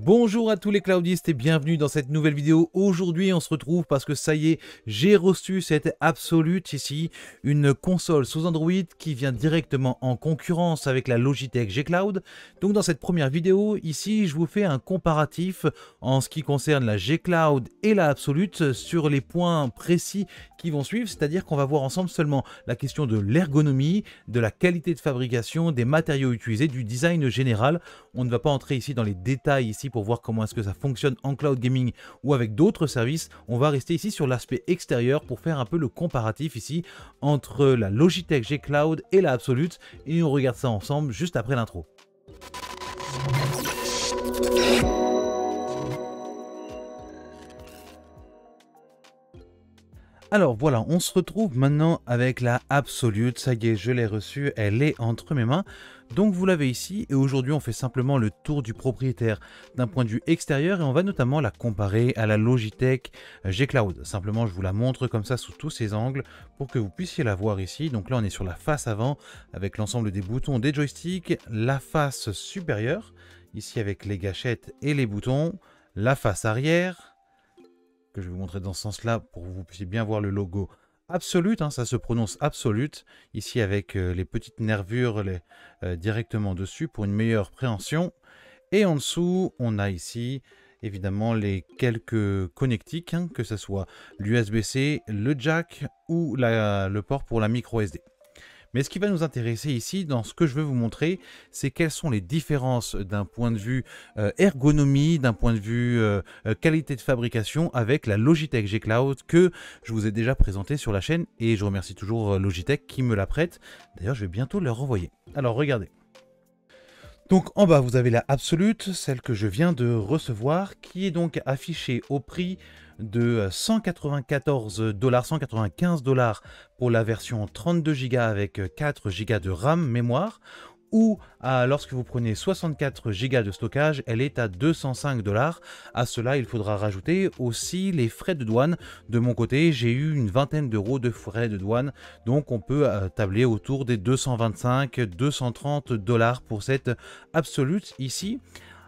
Bonjour à tous les cloudistes et bienvenue dans cette nouvelle vidéo. Aujourd'hui, on se retrouve parce que ça y est, j'ai reçu cette Absolute ici, une console sous Android qui vient directement en concurrence avec la Logitech G Cloud. Donc dans cette première vidéo, ici, je vous fais un comparatif en ce qui concerne la G Cloud et la Absolute sur les points précis qui vont suivre, c'est-à-dire qu'on va voir ensemble seulement la question de l'ergonomie, de la qualité de fabrication, des matériaux utilisés, du design général. On ne va pas entrer ici dans les détails pour voir comment est-ce que ça fonctionne en cloud gaming ou avec d'autres services. On va rester ici sur l'aspect extérieur pour faire un peu le comparatif ici entre la Logitech G Cloud et la Absolute et on regarde ça ensemble juste après l'intro. Alors voilà, on se retrouve maintenant avec la Absolute. Ça y est, je l'ai reçue, elle est entre mes mains. Donc vous l'avez ici et aujourd'hui on fait simplement le tour du propriétaire d'un point de vue extérieur et on va notamment la comparer à la Logitech G Cloud. Simplement je vous la montre comme ça sous tous ses angles pour que vous puissiez la voir ici. Donc là on est sur la face avant avec l'ensemble des boutons des joysticks, la face supérieure ici avec les gâchettes et les boutons, la face arrière que je vais vous montrer dans ce sens là pour que vous puissiez bien voir le logo Absolute, hein, ça se prononce absolute, ici avec euh, les petites nervures euh, directement dessus pour une meilleure préhension. Et en dessous, on a ici évidemment les quelques connectiques, hein, que ce soit l'USB-C, le jack ou le port pour la micro SD. Mais ce qui va nous intéresser ici, dans ce que je veux vous montrer, c'est quelles sont les différences d'un point de vue euh, ergonomie, d'un point de vue euh, euh, qualité de fabrication avec la Logitech G Cloud que je vous ai déjà présentée sur la chaîne et je remercie toujours Logitech qui me la prête. D'ailleurs, je vais bientôt leur renvoyer. Alors regardez. Donc en bas, vous avez la Absolute, celle que je viens de recevoir, qui est donc affichée au prix de 194 195 dollars pour la version 32 Go avec 4 Go de RAM mémoire ou à, euh, lorsque vous prenez 64 Go de stockage, elle est à 205 dollars. À cela, il faudra rajouter aussi les frais de douane. De mon côté, j'ai eu une vingtaine d'euros de frais de douane, donc on peut euh, tabler autour des 225-230 dollars pour cette absolute ici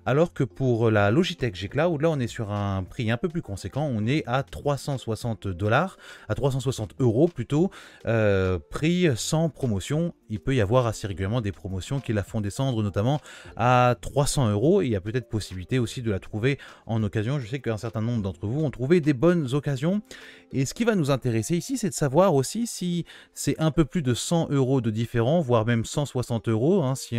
alors que pour la Logitech G Cloud, là on est sur un prix un peu plus conséquent, on est à 360 dollars, à 360 euros plutôt, euh, prix sans promotion. Il peut y avoir assez régulièrement des promotions qui la font descendre notamment à 300 euros. Il y a peut-être possibilité aussi de la trouver en occasion. Je sais qu'un certain nombre d'entre vous ont trouvé des bonnes occasions. Et ce qui va nous intéresser ici, c'est de savoir aussi si c'est un peu plus de 100 euros de différent, voire même 160 euros. Hein. si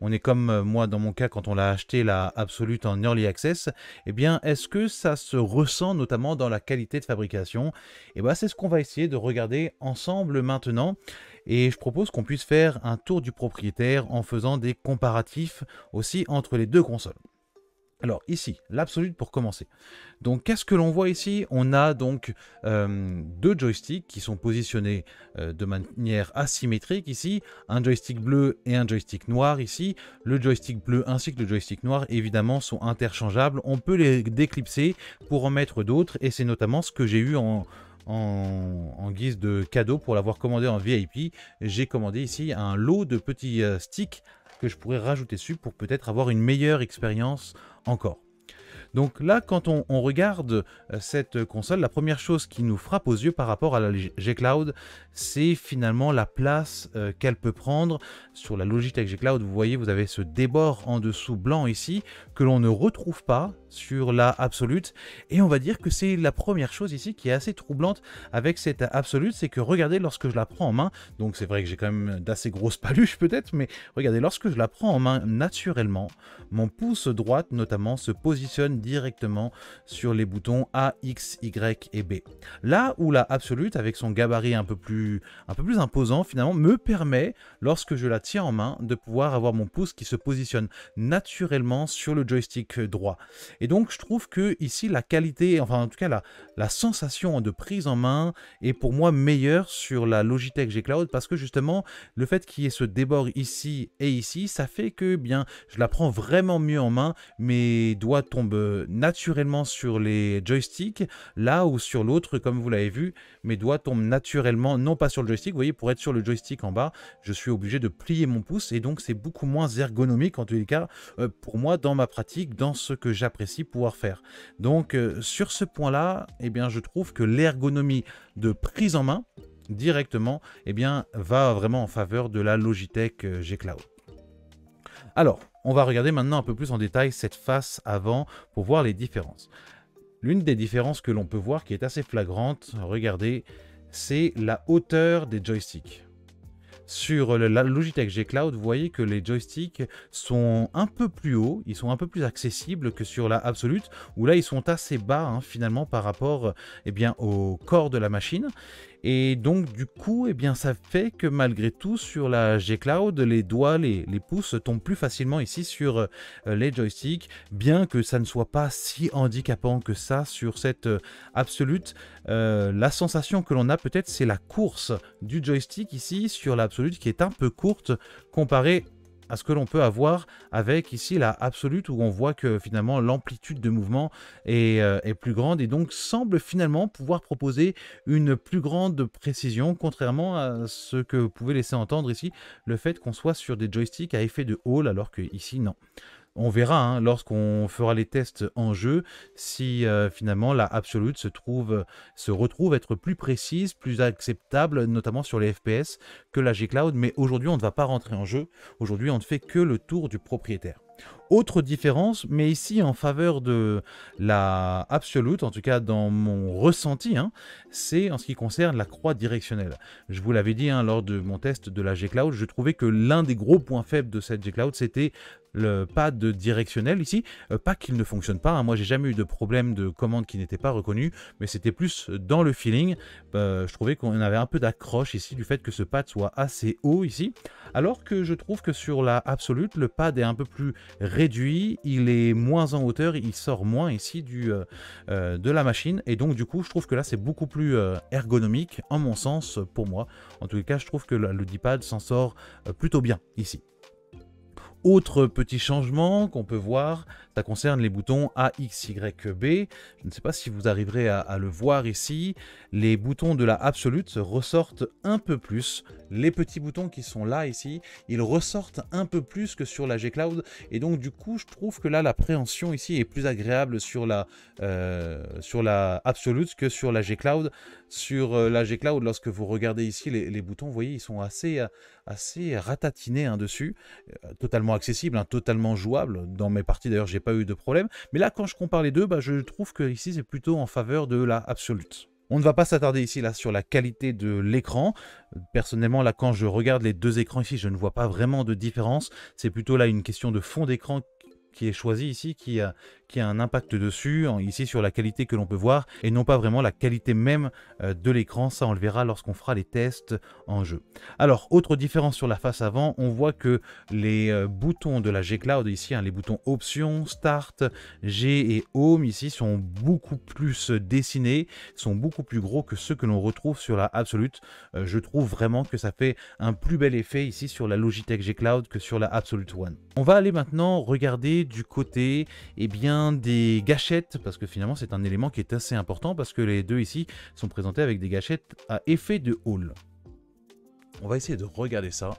on est comme euh, moi dans mon cas quand on l'a acheté la Absolute en Early Access, eh bien, est-ce que ça se ressent notamment dans la qualité de fabrication Eh bien, c'est ce qu'on va essayer de regarder ensemble maintenant. Et je propose qu'on puisse faire un tour du propriétaire en faisant des comparatifs aussi entre les deux consoles. Alors ici, l'absolute pour commencer. Donc qu'est-ce que l'on voit ici On a donc euh, deux joysticks qui sont positionnés euh, de manière asymétrique ici. Un joystick bleu et un joystick noir ici. Le joystick bleu ainsi que le joystick noir évidemment sont interchangeables. On peut les déclipser pour en mettre d'autres et c'est notamment ce que j'ai eu en, guise de cadeau pour l'avoir commandé en VIP. J'ai commandé ici un lot de petits euh, sticks que je pourrais rajouter dessus pour peut-être avoir une meilleure expérience encore. Donc là, quand on, regarde euh, cette console, la première chose qui nous frappe aux yeux par rapport à la G Cloud, c'est finalement la place euh, qu'elle peut prendre sur la Logitech G Cloud. Vous voyez, vous avez ce débord en dessous blanc ici que l'on ne retrouve pas sur la Absolute. Et on va dire que c'est la première chose ici qui est assez troublante avec cette Absolute, c'est que regardez lorsque je la prends en main, donc c'est vrai que j'ai quand même d'assez grosses paluches peut-être, mais regardez, lorsque je la prends en main naturellement, mon pouce droit notamment se positionne directement sur les boutons A, X, Y et B. Là où la Absolute, avec son gabarit un peu plus, un peu plus imposant finalement, me permet, lorsque je la tiens en main, de pouvoir avoir mon pouce qui se positionne naturellement sur le joystick droit. Et donc je trouve que ici la qualité, enfin en tout cas la, la sensation de prise en main est pour moi meilleure sur la Logitech G Cloud parce que justement le fait qu'il y ait ce débord ici et ici, ça fait que bien je la prends vraiment mieux en main, mes doigts tombent naturellement sur les joysticks, là ou sur l'autre, comme vous l'avez vu, mes doigts tombent naturellement, non pas sur le joystick, vous voyez, pour être sur le joystick en bas, je suis obligé de plier mon pouce, et donc c'est beaucoup moins ergonomique, en tous les cas, euh, pour moi, dans ma pratique, dans ce que j'apprécie pouvoir faire. Donc, euh, sur ce point-là, eh bien, je trouve que l'ergonomie de prise en main, directement, eh bien, va vraiment en faveur de la Logitech euh, G Cloud. Alors, on va regarder maintenant un peu plus en détail cette face avant pour voir les différences. L'une des différences que l'on peut voir qui est assez flagrante, regardez, c'est la hauteur des joysticks. Sur la Logitech G Cloud, vous voyez que les joysticks sont un peu plus hauts, ils sont un peu plus accessibles que sur la Absolute, où là ils sont assez bas hein, finalement par rapport eh bien, au corps de la machine. Et donc, du coup, eh bien, ça fait que malgré tout, sur la G-Cloud, les doigts, les, pouces tombent plus facilement ici sur euh, les joysticks, bien que ça ne soit pas si handicapant que ça sur cette euh, Absolute. Euh, la sensation que l'on a peut-être, c'est la course du joystick ici sur l'Absolute qui est un peu courte comparée à ce que l'on peut avoir avec ici la absolute où on voit que finalement l'amplitude de mouvement est, euh, est, plus grande et donc semble finalement pouvoir proposer une plus grande précision contrairement à ce que vous pouvez laisser entendre ici le fait qu'on soit sur des joysticks à effet de hall alors que ici non on verra hein, lorsqu'on fera les tests en jeu si euh, finalement la absolute se trouve se retrouve être plus précise, plus acceptable, notamment sur les FPS que la G-Cloud. Mais aujourd'hui, on ne va pas rentrer en jeu. Aujourd'hui, on ne fait que le tour du propriétaire. Autre différence, mais ici en faveur de la absolute, en tout cas dans mon ressenti, hein, c'est en ce qui concerne la croix directionnelle. Je vous l'avais dit hein, lors de mon test de la G-Cloud, je trouvais que l'un des gros points faibles de cette G-Cloud, c'était le pad directionnel ici. Euh, pas qu'il ne fonctionne pas, hein. moi j'ai jamais eu de problème de commande qui n'était pas reconnue, mais c'était plus dans le feeling. Euh, je trouvais qu'on avait un peu d'accroche ici du fait que ce pad soit assez haut ici, alors que je trouve que sur la absolute, le pad est un peu plus réduit, il est moins en hauteur, il sort moins ici du, euh, euh, de la machine. Et donc du coup, je trouve que là, c'est beaucoup plus euh, ergonomique, en mon sens, pour moi. En tout cas, je trouve que le D-pad s'en sort plutôt bien ici. Autre petit changement qu'on peut voir, ça concerne les boutons A, X, Y, B. Je ne sais pas si vous arriverez à, le voir ici. Les boutons de la Absolute ressortent un peu plus. Les petits boutons qui sont là ici, ils ressortent un peu plus que sur la G Cloud. Et donc du coup, je trouve que là, l'appréhension ici est plus agréable sur la, euh, sur la Absolute que sur la G Cloud sur la G Cloud, lorsque vous regardez ici les, boutons, vous voyez, ils sont assez, assez ratatinés hein, dessus, totalement accessible, hein, totalement jouable. Dans mes parties d'ailleurs, je n'ai pas eu de problème. Mais là, quand je compare les deux, bah, je trouve que ici c'est plutôt en faveur de la absolute. On ne va pas s'attarder ici là sur la qualité de l'écran. Personnellement là quand je regarde les deux écrans ici, je ne vois pas vraiment de différence. C'est plutôt là une question de fond d'écran qui est choisi ici qui, qui a un impact dessus, ici sur la qualité que l'on peut voir, et non pas vraiment la qualité même euh, de l'écran, ça on le verra lorsqu'on fera les tests en jeu. Alors, autre différence sur la face avant, on voit que les euh, boutons de la G Cloud ici, hein, les boutons Options, Start, G et Home ici sont beaucoup plus euh, dessinés, sont beaucoup plus gros que ceux que l'on retrouve sur la Absolute. je trouve vraiment que ça fait un plus bel effet ici sur la Logitech G Cloud que sur la Absolute One. On va aller maintenant regarder du côté, et eh bien, des gâchettes, parce que finalement c'est un élément qui est assez important, parce que les deux ici sont présentés avec des gâchettes à effet de hall. On va essayer de regarder ça.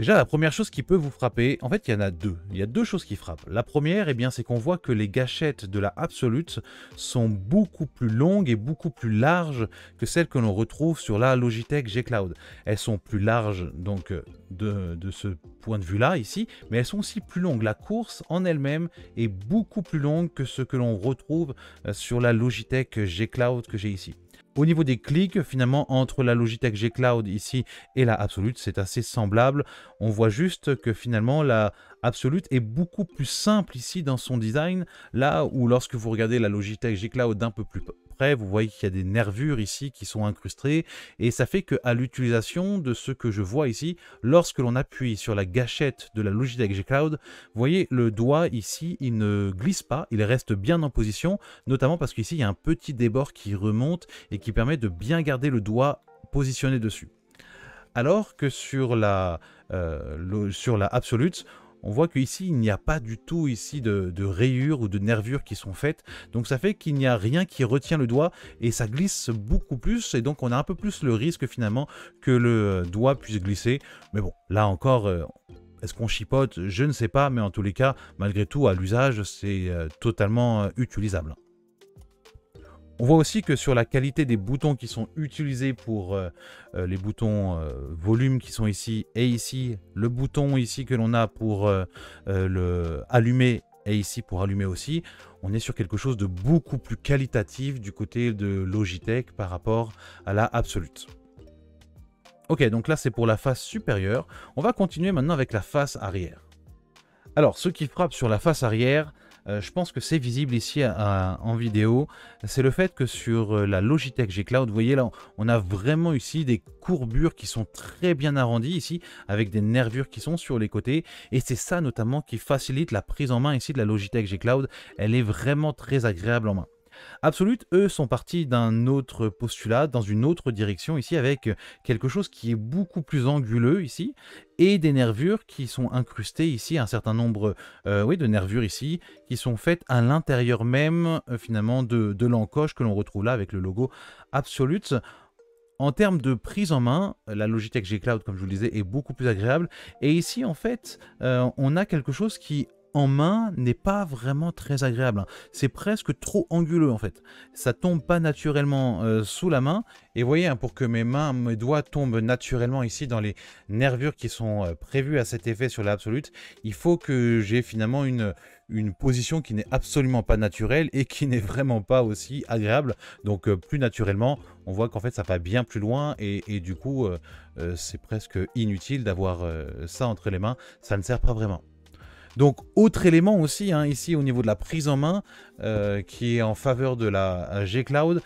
Déjà, la première chose qui peut vous frapper, en fait, il y en a deux. Il y a deux choses qui frappent. La première, eh bien, c'est qu'on voit que les gâchettes de la Absolute sont beaucoup plus longues et beaucoup plus larges que celles que l'on retrouve sur la Logitech G Cloud. Elles sont plus larges, donc, euh, de, de ce point de vue-là, ici, mais elles sont aussi plus longues. La course en elle-même est beaucoup plus longue que ce que l'on retrouve euh, sur la Logitech G Cloud que j'ai ici. Au niveau des clics, finalement, entre la Logitech G Cloud ici et la Absolute, c'est assez semblable. On voit juste que finalement, la Absolute est beaucoup plus simple ici dans son design, là où lorsque vous regardez la Logitech G Cloud d'un peu plus vous voyez qu'il y a des nervures ici qui sont incrustées, et ça fait que à l'utilisation de ce que je vois ici, lorsque l'on appuie sur la gâchette de la Logitech G Cloud, voyez le doigt ici, il ne glisse pas, il reste bien en position, notamment parce qu'ici il y a un petit débord qui remonte et qui permet de bien garder le doigt positionné dessus. Alors que sur la, euh, sur la Absolute, on voit qu'ici, il n'y a pas du tout ici de, de, rayures ou de nervures qui sont faites. Donc ça fait qu'il n'y a rien qui retient le doigt et ça glisse beaucoup plus. Et donc on a un peu plus le risque finalement que le euh, doigt puisse glisser. Mais bon, là encore... Euh, est-ce qu'on chipote Je ne sais pas, mais en tous les cas, malgré tout, à l'usage, c'est euh, totalement utilisable. On voit aussi que sur la qualité des boutons qui sont utilisés pour euh, euh, les boutons euh, volume qui sont ici et ici, le bouton ici que l'on a pour le allumer et ici pour allumer aussi, on est sur quelque chose de beaucoup plus qualitatif du côté de Logitech par rapport à la Absolute. Ok, donc là c'est pour la face supérieure. On va continuer maintenant avec la face arrière. Alors, ce qui frappe sur la face arrière, euh, je pense que c'est visible ici en vidéo, c'est le fait que sur euh, la Logitech G Cloud, vous voyez là, on a vraiment ici des courbures qui sont très bien arrondies ici, avec des nervures qui sont sur les côtés, et c'est ça notamment qui facilite la prise en main ici de la Logitech G Cloud, elle est vraiment très agréable en main. Absolute, eux, sont partis d'un autre postulat, dans une autre direction ici, avec quelque chose qui est beaucoup plus anguleux ici, et des nervures qui sont incrustées ici, un certain nombre euh, oui, de nervures ici, qui sont faites à l'intérieur même, euh, finalement, de, l'encoche que l'on retrouve là avec le logo Absolute. En termes de prise en main, la Logitech G Cloud, comme je vous le disais, est beaucoup plus agréable. Et ici, en fait, euh, on a quelque chose qui en main n'est pas vraiment très agréable. Hein. C'est presque trop anguleux en fait. Ça tombe pas naturellement euh, sous la main. Et vous voyez, hein, pour que mes mains, mes doigts tombent naturellement ici dans les nervures qui sont euh, prévues à cet effet sur l'absolute, il faut que j'ai finalement une, une position qui n'est absolument pas naturelle et qui n'est vraiment pas aussi agréable. Donc euh, plus naturellement, on voit qu'en fait ça va bien plus loin et du coup c'est presque inutile d'avoir ça entre les mains. Ça ne sert pas vraiment. Donc, autre élément aussi, hein, ici au niveau de la prise en main, euh, qui est en faveur de la euh, G-Cloud,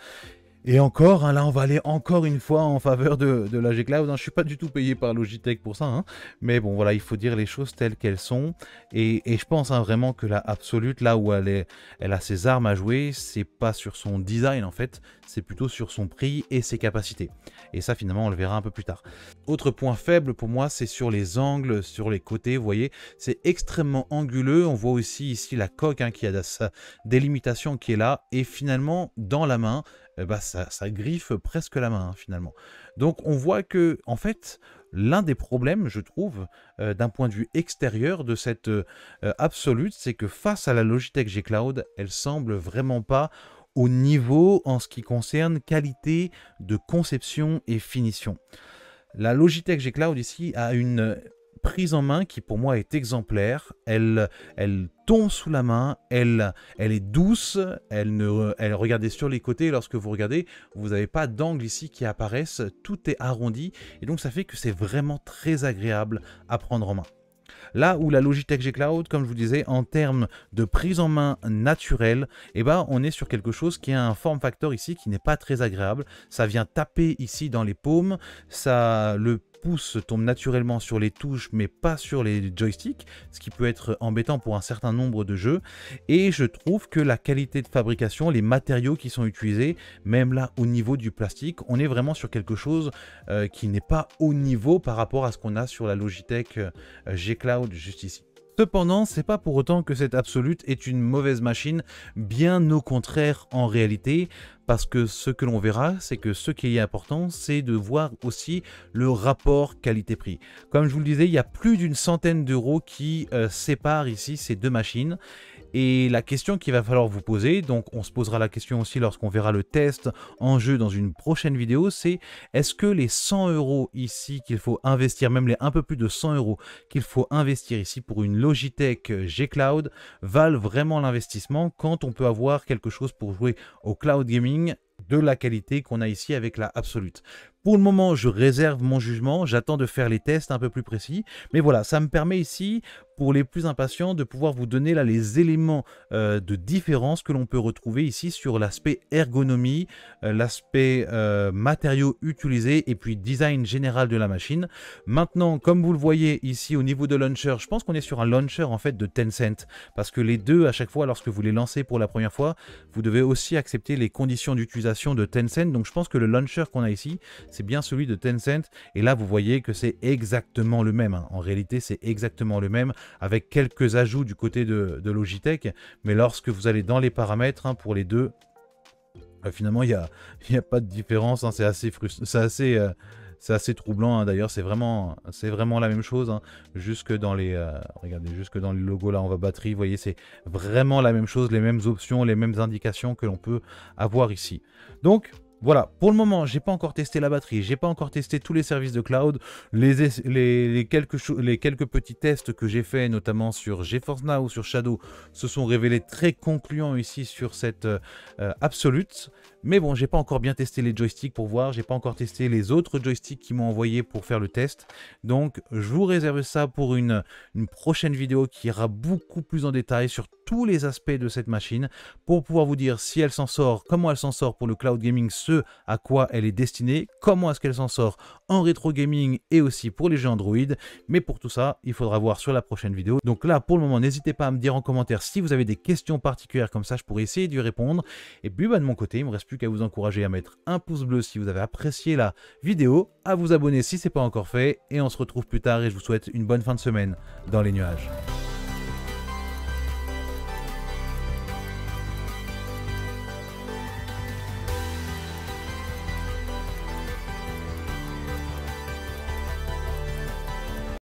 et encore, hein, là, on va aller encore une fois en faveur de, la G-Cloud. Je hein. Je suis pas du tout payé par Logitech pour ça. Hein. Mais bon, voilà, il faut dire les choses telles qu'elles sont. Et, je pense vraiment que la Absolute, là où elle, elle a ses armes à jouer, c'est pas sur son design en fait, c'est plutôt sur son prix et ses capacités. Et ça, finalement, on le verra un peu plus tard. Autre point faible pour moi, c'est sur les angles, sur les côtés. Vous voyez, c'est extrêmement anguleux. On voit aussi ici la coque qui a sa délimitation qui est là. Et finalement, dans la main, eh ben, ça, griffe presque la main hein, finalement. Donc on voit que en fait l'un des problèmes, je trouve, euh, d'un point de vue extérieur de cette absolue euh, euh, absolute, c'est que face à la Logitech G Cloud, elle semble vraiment pas au niveau en ce qui concerne qualité de conception et finition. La Logitech G Cloud ici a une prise en main qui pour moi est exemplaire. Elle, elle tombe sous la main, elle, elle est douce, elle ne, elle regardez sur les côtés. Lorsque vous regardez, vous n'avez pas d'angle ici qui apparaissent. Tout est arrondi et donc ça fait que c'est vraiment très agréable à prendre en main. Là où la Logitech G Cloud, comme je vous disais, en termes de prise en main naturelle, eh ben, on est sur quelque chose qui a un form factor ici qui n'est pas très agréable. Ça vient taper ici dans les paumes, ça, le pouce tombe naturellement sur les touches mais pas sur les joysticks, ce qui peut être embêtant pour un certain nombre de jeux. Et je trouve que la qualité de fabrication, les matériaux qui sont utilisés, même là au niveau du plastique, on est vraiment sur quelque chose euh, qui n'est pas au niveau par rapport à ce qu'on a sur la Logitech euh, G Cloud juste ici. Cependant, c'est pas pour autant que cette Absolute est une mauvaise machine, bien au contraire en réalité, parce que ce que l'on verra, c'est que ce qui est important, c'est de voir aussi le rapport qualité-prix. Comme je vous le disais, il y a plus d'une centaine d'euros qui euh, séparent ici ces deux machines, et la question qu'il va falloir vous poser, donc on se posera la question aussi lorsqu'on verra le test en jeu dans une prochaine vidéo, c'est est-ce que les 100 euros ici qu'il faut investir, même les un peu plus de 100 euros qu'il faut investir ici pour une Logitech G Cloud, valent vraiment l'investissement quand on peut avoir quelque chose pour jouer au cloud gaming de la qualité qu'on a ici avec la Absolute. Pour le moment, je réserve mon jugement, j'attends de faire les tests un peu plus précis, mais voilà, ça me permet ici, pour les plus impatients de pouvoir vous donner là les éléments euh, de différence que l'on peut retrouver ici sur l'aspect ergonomie, euh, l'aspect euh, matériaux utilisés et puis design général de la machine. Maintenant, comme vous le voyez ici au niveau de launcher, je pense qu'on est sur un launcher en fait de Tencent parce que les deux à chaque fois lorsque vous les lancez pour la première fois, vous devez aussi accepter les conditions d'utilisation de Tencent. Donc je pense que le launcher qu'on a ici, c'est bien celui de Tencent et là vous voyez que c'est exactement le même. Hein. En réalité, c'est exactement le même avec quelques ajouts du côté de, Logitech. Mais lorsque vous allez dans les paramètres, hein, pour les deux, euh, finalement, il n'y a, pas de différence. Hein. c'est assez frustrant. Euh, c'est assez. troublant hein. d'ailleurs, c'est vraiment, c'est vraiment la même chose. juste Jusque dans les, euh, regardez, jusque dans les logos là, on va batterie. Vous voyez, c'est vraiment la même chose, les mêmes options, les mêmes indications que l'on peut avoir ici. Donc, voilà, pour le moment, j'ai pas encore testé la batterie, j'ai pas encore testé tous les services de cloud, les, quelques, petits tests que j'ai faits, notamment sur GeForce Now ou sur Shadow, se sont révélés très concluants ici sur cette euh, Absolute. Mais bon, j'ai pas encore bien testé les joysticks pour voir, j'ai pas encore testé les autres joysticks qui m'ont envoyé pour faire le test. Donc je vous réserve ça pour une, une prochaine vidéo qui ira beaucoup plus en détail sur tous les aspects de cette machine pour pouvoir vous dire si elle s'en sort, comment elle s'en sort pour le cloud gaming, ce à quoi elle est destinée, comment est-ce qu'elle s'en sort en rétro gaming et aussi pour les jeux Android. Mais pour tout ça, il faudra voir sur la prochaine vidéo. Donc là, pour le moment, n'hésitez pas à me dire en commentaire si vous avez des questions particulières comme ça, je pourrais essayer d'y répondre. Et puis bah, de mon côté, il me reste plus qu'à vous encourager à mettre un pouce bleu si vous avez apprécié la vidéo, à vous abonner si c'est pas encore fait, et on se retrouve plus tard et je vous souhaite une bonne fin de semaine dans les nuages.